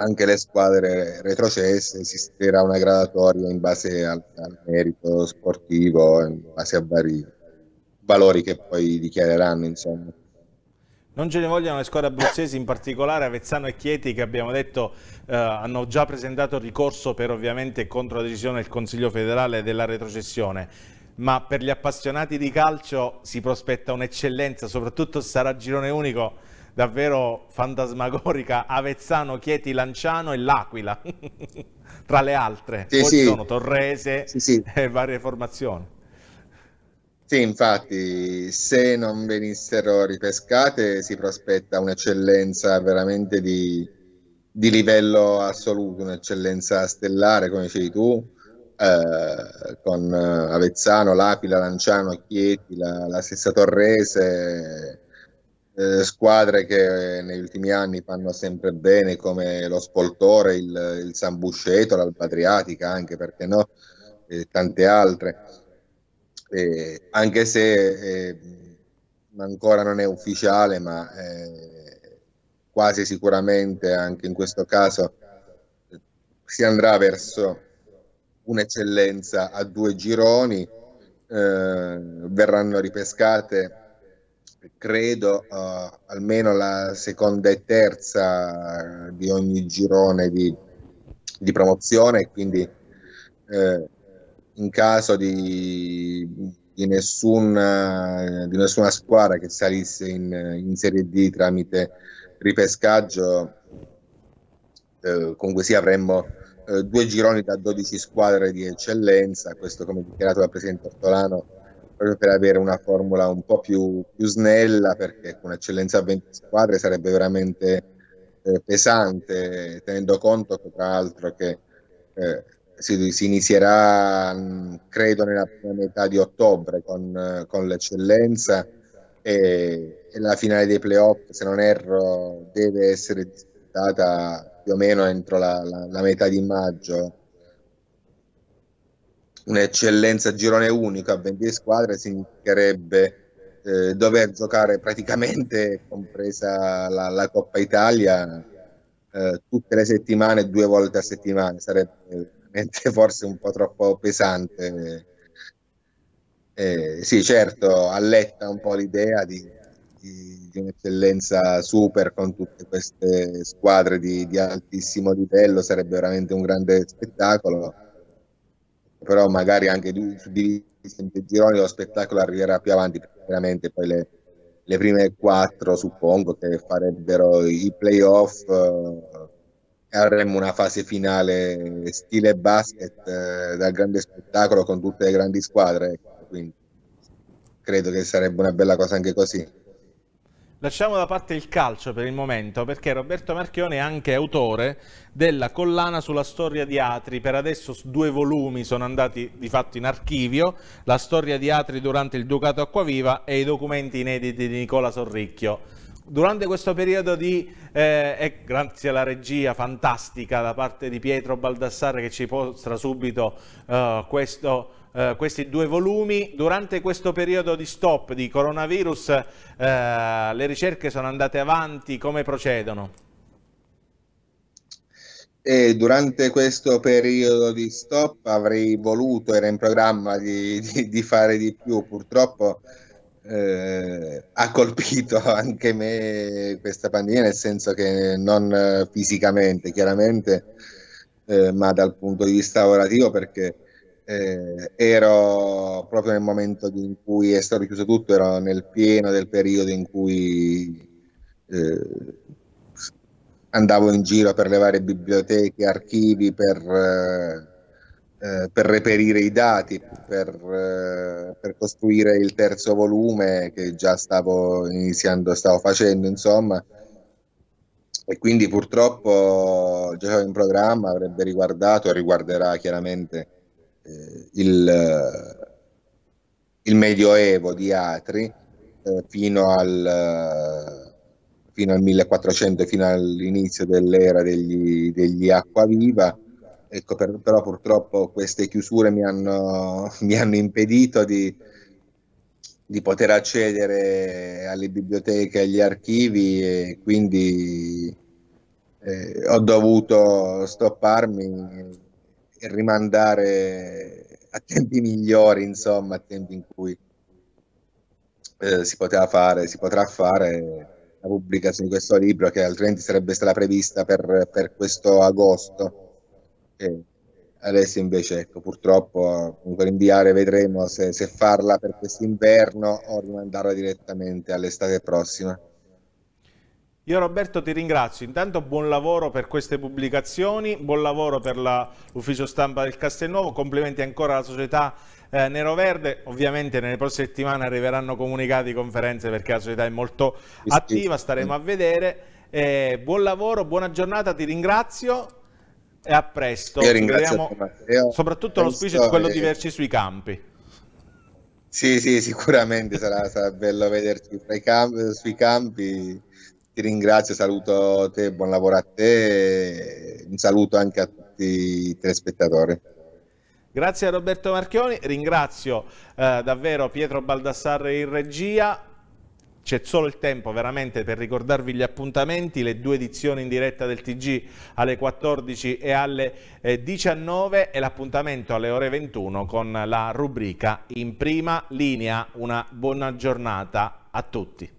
anche le squadre retrocesse esisterà una gradatoria in base al, al merito sportivo, in base a vari valori che poi dichiareranno. Insomma. Non ce ne vogliono le squadre abruzzesi, in particolare Avezzano e Chieti che abbiamo detto eh, hanno già presentato ricorso per ovviamente contro la decisione del Consiglio federale della retrocessione. Ma per gli appassionati di calcio si prospetta un'eccellenza, soprattutto sarà girone unico davvero fantasmagorica Avezzano, Chieti, Lanciano e L'Aquila, *laughs* tra le altre, sì, poi sì. sono Torrese sì, sì. e varie formazioni. Sì, infatti, se non venissero ripescate si prospetta un'eccellenza veramente di, di, livello assoluto, un'eccellenza stellare, come dicevi tu, eh, con eh, Avezzano, L'Aquila, Lanciano, Chieti, la, la stessa Torrese, eh, squadre che eh, negli ultimi anni fanno sempre bene come lo Spoltore, il, il San Busceto, l'Alba anche perché no, e tante altre, eh, anche se eh, ancora non è ufficiale ma eh, quasi sicuramente anche in questo caso si andrà verso un'eccellenza a due gironi, verranno ripescate credo uh, almeno la seconda e terza di ogni girone di, di promozione, quindi eh, in caso di, di, nessuna, di, nessuna, squadra che salisse in, in Serie D tramite ripescaggio, eh, comunque sì avremmo eh, due gironi da 12 squadre di eccellenza, questo come dichiarato dal Presidente Ortolano proprio per avere una formula un po' più, più snella, perché con eccellenza a 20 squadre sarebbe veramente eh, pesante, tenendo conto che, tra l'altro che eh, si, si, inizierà, mm, credo, nella prima metà di ottobre con, eh, con l'eccellenza e, e, la finale dei playoff, se non erro, deve essere disputata più o meno entro la, la, la metà di maggio un'eccellenza a girone unico a 20 squadre significherebbe eh, dover giocare praticamente, compresa la, la Coppa Italia, eh, tutte le settimane, due volte a settimana. Sarebbe *laughs* forse un po' troppo pesante. Eh, sì, certo, alletta un po' l'idea di, di, di un'eccellenza super con tutte queste squadre di, di altissimo livello, sarebbe veramente un grande spettacolo però magari anche suddivisi in più gironi lo spettacolo arriverà più avanti, perché veramente poi le, le prime quattro suppongo che farebbero i playoff eh, avremmo una fase finale stile basket eh, dal grande spettacolo con tutte le grandi squadre, ecco, quindi credo che sarebbe una bella cosa anche così. Lasciamo da parte il calcio per il momento perché Roberto Marchione è anche autore della collana sulla storia di Atri. Per adesso due volumi sono andati di fatto in archivio, la storia di Atri durante il Ducato Acquaviva e i documenti inediti di Nicola Sorricchio. Durante questo periodo di, eh, e grazie alla regia fantastica da parte di Pietro Baldassare che ci mostra subito eh, questo eh, questi due volumi. Durante questo periodo di stop di coronavirus eh, le ricerche sono andate avanti, come procedono? E durante questo periodo di stop avrei voluto, era in programma di, di, di fare di più, purtroppo eh, ha colpito *laughs* anche me questa pandemia, nel senso che non eh, fisicamente chiaramente, eh, ma dal punto di vista lavorativo perché eh, ero proprio nel momento in cui è stato chiuso tutto, ero nel pieno del periodo in cui eh, andavo in giro per le varie biblioteche, archivi, per, eh, eh per reperire i dati, per, eh, per, costruire il terzo volume che già stavo iniziando, stavo facendo, insomma. E quindi purtroppo già in programma avrebbe riguardato, riguarderà chiaramente eh, il, eh, il Medioevo di Atri eh, fino al, fino al 1400, fino all'inizio dell'era degli, degli Acquaviva. Ecco, per, però purtroppo queste chiusure mi hanno, *laughs* mi hanno impedito di, di, poter accedere alle biblioteche, e agli archivi e quindi eh, ho dovuto stopparmi e rimandare a tempi migliori, insomma, a tempi in cui eh, si poteva fare, si potrà fare la pubblicazione di questo libro che altrimenti sarebbe stata prevista per, per questo agosto. E adesso invece ecco, purtroppo comunque rinviare vedremo se, se farla per quest'inverno o rimandarla direttamente all'estate prossima. Io Roberto ti ringrazio, intanto buon lavoro per queste pubblicazioni, buon lavoro per l'ufficio stampa del Castelnuovo, complimenti ancora alla società eh, Verde, ovviamente nelle prossime settimane arriveranno comunicati conferenze perché la società è molto attiva, staremo a vedere. Eh, buon lavoro, buona giornata, ti ringrazio e a presto. Io ringrazio Io soprattutto l'auspicio è quello di verci sui campi. Sì, sì, sicuramente sarà, sarà bello vederti sui campi ti ringrazio, saluto te, buon lavoro a te, un saluto anche a tutti i telespettatori. Grazie a Roberto Marchioni, ringrazio eh, davvero Pietro Baldassarre in regia, c'è solo il tempo veramente per ricordarvi gli appuntamenti, le due edizioni in diretta del TG alle 14 e alle 19 eh, e l'appuntamento alle ore 21 con la rubrica in prima linea. Una buona giornata a tutti.